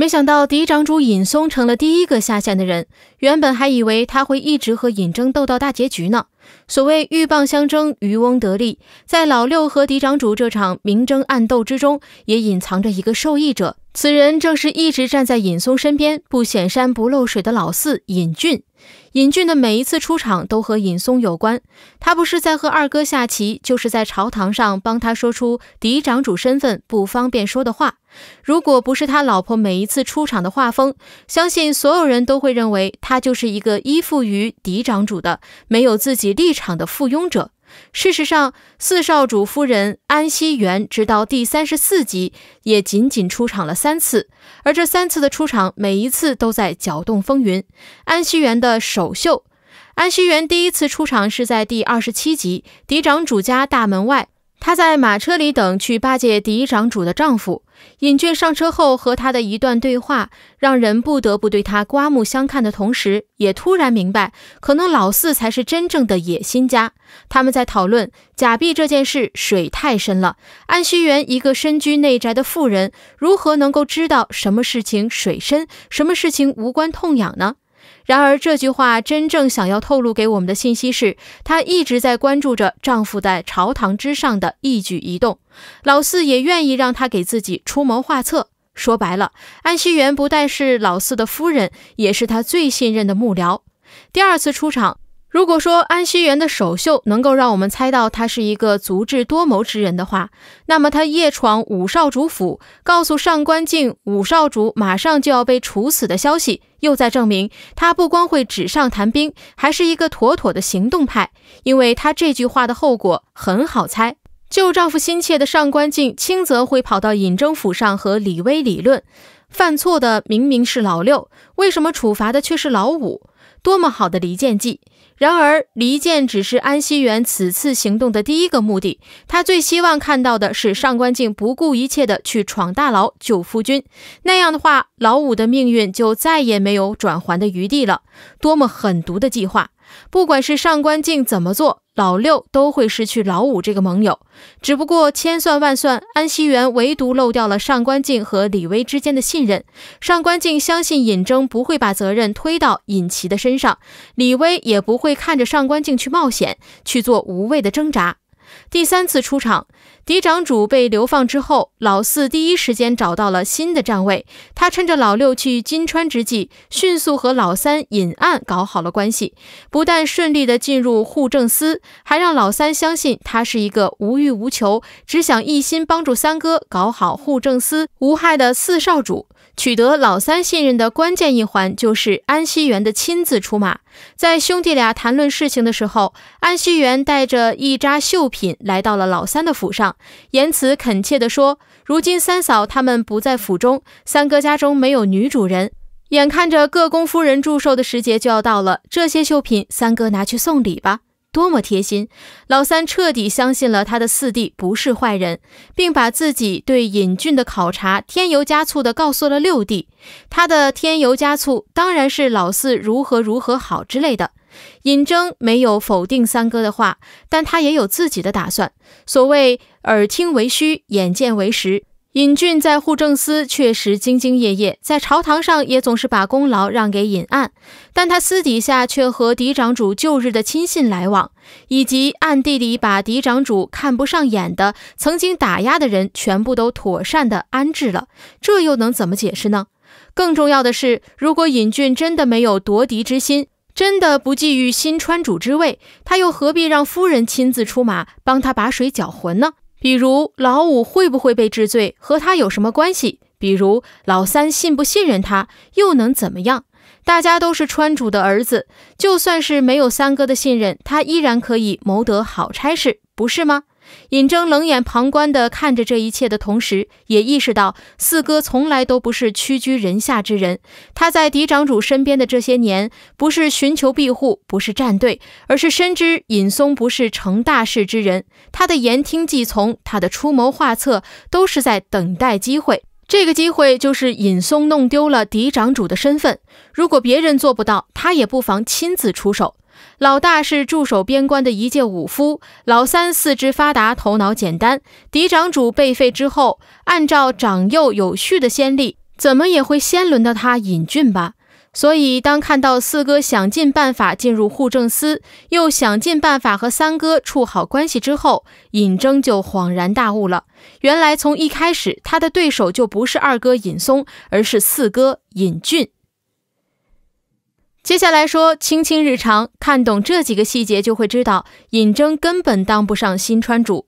没想到嫡长主尹松成了第一个下线的人。原本还以为他会一直和尹峥斗到大结局呢。所谓鹬蚌相争，渔翁得利。在老六和嫡长主这场明争暗斗之中，也隐藏着一个受益者。此人正是一直站在尹松身边不显山不漏水的老四尹俊。尹俊的每一次出场都和尹松有关，他不是在和二哥下棋，就是在朝堂上帮他说出嫡长主身份不方便说的话。如果不是他老婆每一次出场的画风，相信所有人都会认为他就是一个依附于嫡长主的、没有自己立场的附庸者。事实上，四少主夫人安熙元直到第三十四集也仅仅出场了三次，而这三次的出场，每一次都在搅动风云。安熙元的首秀，安熙元第一次出场是在第二十七集，嫡长主家大门外。他在马车里等去巴结嫡长主的丈夫尹俊上车后，和他的一段对话，让人不得不对他刮目相看的同时，也突然明白，可能老四才是真正的野心家。他们在讨论假币这件事，水太深了。安熙元一个身居内宅的妇人，如何能够知道什么事情水深，什么事情无关痛痒呢？然而，这句话真正想要透露给我们的信息是，她一直在关注着丈夫在朝堂之上的一举一动。老四也愿意让她给自己出谋划策。说白了，安熙元不但是老四的夫人，也是他最信任的幕僚。第二次出场。如果说安熙元的首秀能够让我们猜到他是一个足智多谋之人的话，那么他夜闯五少主府，告诉上官静五少主马上就要被处死的消息，又在证明他不光会纸上谈兵，还是一个妥妥的行动派。因为他这句话的后果很好猜：救丈夫心切的上官静轻则会跑到尹征府上和李威理论，犯错的明明是老六，为什么处罚的却是老五？多么好的离间计！然而，离间只是安熙元此次行动的第一个目的。他最希望看到的是上官静不顾一切的去闯大牢救夫君，那样的话，老五的命运就再也没有转圜的余地了。多么狠毒的计划！不管是上官静怎么做。老六都会失去老五这个盟友，只不过千算万算，安熙元唯独漏掉了上官静和李威之间的信任。上官静相信尹峥不会把责任推到尹琦的身上，李威也不会看着上官静去冒险，去做无谓的挣扎。第三次出场。嫡长主被流放之后，老四第一时间找到了新的站位。他趁着老六去金川之际，迅速和老三隐案搞好了关系，不但顺利的进入户政司，还让老三相信他是一个无欲无求，只想一心帮助三哥搞好户政司无害的四少主。取得老三信任的关键一环就是安熙元的亲自出马。在兄弟俩谈论事情的时候，安熙元带着一扎绣品来到了老三的府上。言辞恳切地说：“如今三嫂他们不在府中，三哥家中没有女主人，眼看着各宫夫人祝寿的时节就要到了，这些绣品三哥拿去送礼吧，多么贴心！”老三彻底相信了他的四弟不是坏人，并把自己对尹俊的考察添油加醋地告诉了六弟。他的添油加醋当然是老四如何如何好之类的。尹峥没有否定三哥的话，但他也有自己的打算。所谓耳听为虚，眼见为实。尹俊在户政司确实兢兢业业，在朝堂上也总是把功劳让给尹案，但他私底下却和嫡长主旧日的亲信来往，以及暗地里把嫡长主看不上眼的、曾经打压的人全部都妥善地安置了。这又能怎么解释呢？更重要的是，如果尹俊真的没有夺嫡之心，真的不觊觎新川主之位，他又何必让夫人亲自出马帮他把水搅浑呢？比如老五会不会被治罪，和他有什么关系？比如老三信不信任他，又能怎么样？大家都是川主的儿子，就算是没有三哥的信任，他依然可以谋得好差事，不是吗？尹峥冷眼旁观地看着这一切的同时，也意识到四哥从来都不是屈居人下之人。他在嫡长主身边的这些年，不是寻求庇护，不是站队，而是深知尹松不是成大事之人。他的言听计从，他的出谋划策，都是在等待机会。这个机会就是尹松弄丢了嫡长主的身份。如果别人做不到，他也不妨亲自出手。老大是驻守边关的一介武夫，老三四肢发达，头脑简单。嫡长主被废之后，按照长幼有序的先例，怎么也会先轮到他尹俊吧？所以，当看到四哥想尽办法进入户政司，又想尽办法和三哥处好关系之后，尹峥就恍然大悟了：原来从一开始，他的对手就不是二哥尹松，而是四哥尹俊。接下来说青青日常，看懂这几个细节就会知道，尹峥根本当不上新川主。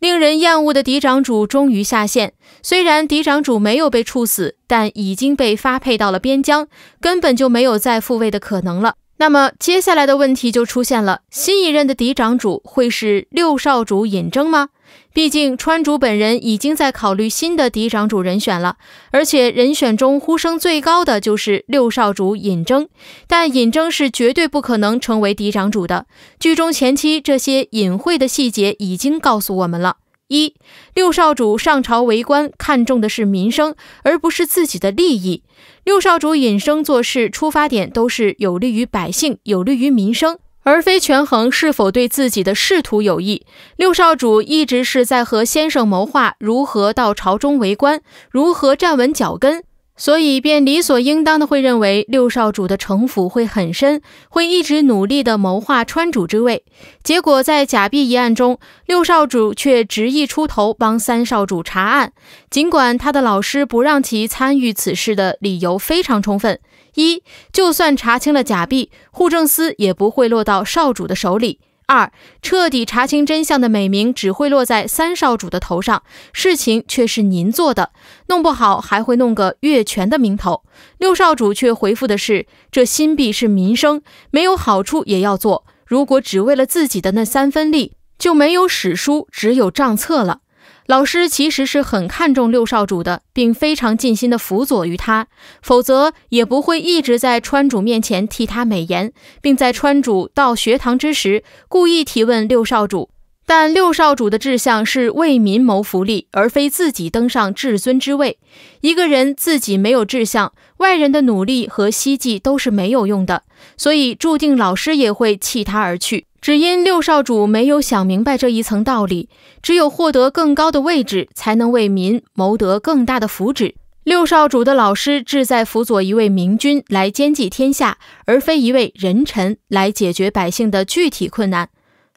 令人厌恶的嫡长主终于下线，虽然嫡长主没有被处死，但已经被发配到了边疆，根本就没有再复位的可能了。那么接下来的问题就出现了：新一任的嫡长主会是六少主尹峥吗？毕竟，川主本人已经在考虑新的嫡长主人选了，而且人选中呼声最高的就是六少主尹峥。但尹峥是绝对不可能成为嫡长主的。剧中前期这些隐晦的细节已经告诉我们了：一，六少主上朝为官看重的是民生，而不是自己的利益。六少主引生做事出发点都是有利于百姓，有利于民生。而非权衡是否对自己的仕途有益。六少主一直是在和先生谋划如何到朝中为官，如何站稳脚跟，所以便理所应当的会认为六少主的城府会很深，会一直努力的谋划川主之位。结果在假币一案中，六少主却执意出头帮三少主查案，尽管他的老师不让其参与此事的理由非常充分。一，就算查清了假币，户政司也不会落到少主的手里。二，彻底查清真相的美名只会落在三少主的头上，事情却是您做的，弄不好还会弄个越权的名头。六少主却回复的是，这新币是民生，没有好处也要做。如果只为了自己的那三分利，就没有史书，只有账册了。老师其实是很看重六少主的，并非常尽心的辅佐于他，否则也不会一直在川主面前替他美言，并在川主到学堂之时故意提问六少主。但六少主的志向是为民谋福利，而非自己登上至尊之位。一个人自己没有志向，外人的努力和希冀都是没有用的，所以注定老师也会弃他而去。只因六少主没有想明白这一层道理，只有获得更高的位置，才能为民谋得更大的福祉。六少主的老师志在辅佐一位明君来兼济天下，而非一位仁臣来解决百姓的具体困难。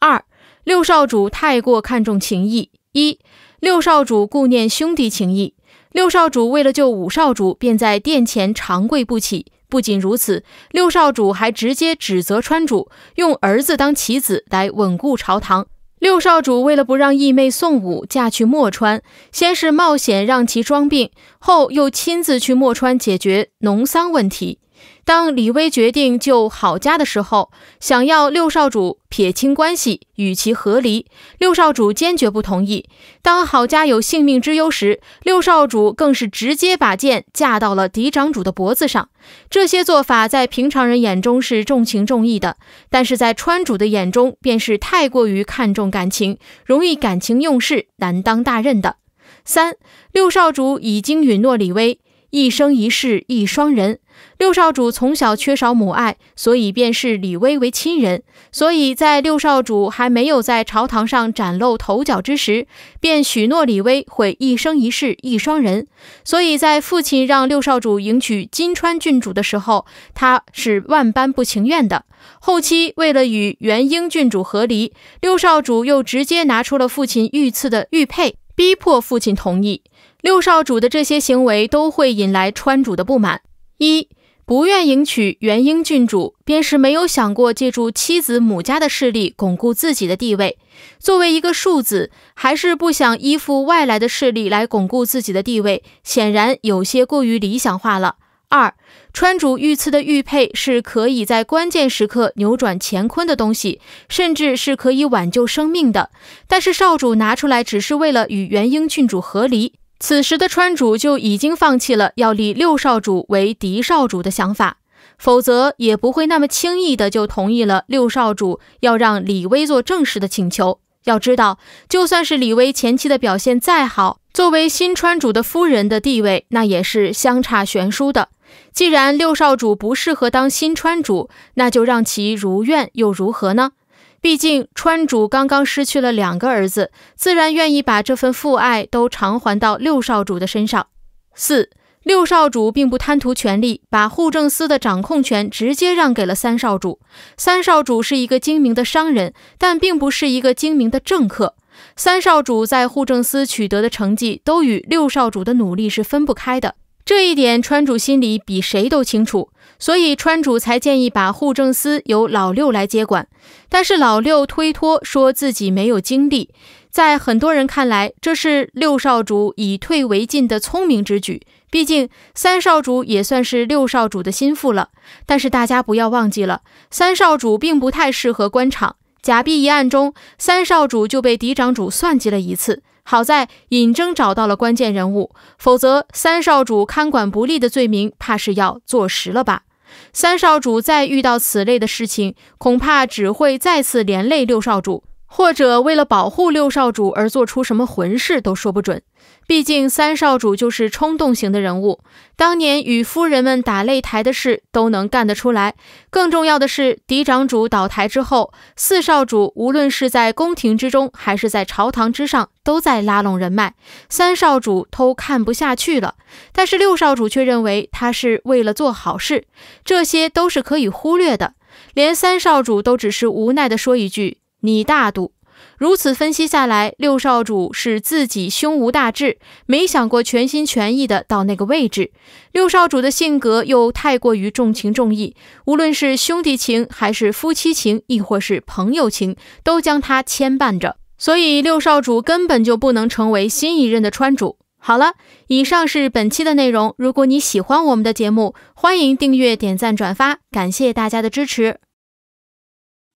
二，六少主太过看重情义。一，六少主顾念兄弟情义，六少主为了救五少主，便在殿前长跪不起。不仅如此，六少主还直接指责川主用儿子当棋子来稳固朝堂。六少主为了不让义妹宋武嫁去墨川，先是冒险让其装病，后又亲自去墨川解决农桑问题。当李威决定救郝家的时候，想要六少主撇清关系，与其和离，六少主坚决不同意。当郝家有性命之忧时，六少主更是直接把剑架到了嫡长主的脖子上。这些做法在平常人眼中是重情重义的，但是在川主的眼中便是太过于看重感情，容易感情用事，难当大任的。三六少主已经允诺李威一生一世一双人。六少主从小缺少母爱，所以便视李薇为亲人。所以在六少主还没有在朝堂上崭露头角之时，便许诺李薇会一生一世一双人。所以在父亲让六少主迎娶金川郡主的时候，他是万般不情愿的。后期为了与元英郡主和离，六少主又直接拿出了父亲御赐的玉佩，逼迫父亲同意。六少主的这些行为都会引来川主的不满。一不愿迎娶元英郡主，便是没有想过借助妻子母家的势力巩固自己的地位。作为一个庶子，还是不想依附外来的势力来巩固自己的地位，显然有些过于理想化了。二川主御赐的玉佩是可以在关键时刻扭转乾坤的东西，甚至是可以挽救生命的。但是少主拿出来只是为了与元英郡主和离。此时的川主就已经放弃了要立六少主为嫡少主的想法，否则也不会那么轻易的就同意了六少主要让李薇做正室的请求。要知道，就算是李薇前期的表现再好，作为新川主的夫人的地位，那也是相差悬殊的。既然六少主不适合当新川主，那就让其如愿又如何呢？毕竟川主刚刚失去了两个儿子，自然愿意把这份父爱都偿还到六少主的身上。四六少主并不贪图权力，把护政司的掌控权直接让给了三少主。三少主是一个精明的商人，但并不是一个精明的政客。三少主在护政司取得的成绩，都与六少主的努力是分不开的。这一点川主心里比谁都清楚。所以川主才建议把户政司由老六来接管，但是老六推脱说自己没有精力。在很多人看来，这是六少主以退为进的聪明之举。毕竟三少主也算是六少主的心腹了。但是大家不要忘记了，三少主并不太适合官场。假币一案中，三少主就被嫡长主算计了一次。好在尹征找到了关键人物，否则三少主看管不力的罪名怕是要坐实了吧。三少主再遇到此类的事情，恐怕只会再次连累六少主，或者为了保护六少主而做出什么浑事，都说不准。毕竟三少主就是冲动型的人物，当年与夫人们打擂台的事都能干得出来。更重要的是，嫡长主倒台之后，四少主无论是在宫廷之中，还是在朝堂之上，都在拉拢人脉。三少主都看不下去了，但是六少主却认为他是为了做好事，这些都是可以忽略的。连三少主都只是无奈地说一句：“你大度。”如此分析下来，六少主是自己胸无大志，没想过全心全意的到那个位置。六少主的性格又太过于重情重义，无论是兄弟情还是夫妻情，亦或是朋友情，都将他牵绊着。所以六少主根本就不能成为新一任的川主。好了，以上是本期的内容。如果你喜欢我们的节目，欢迎订阅、点赞、转发，感谢大家的支持。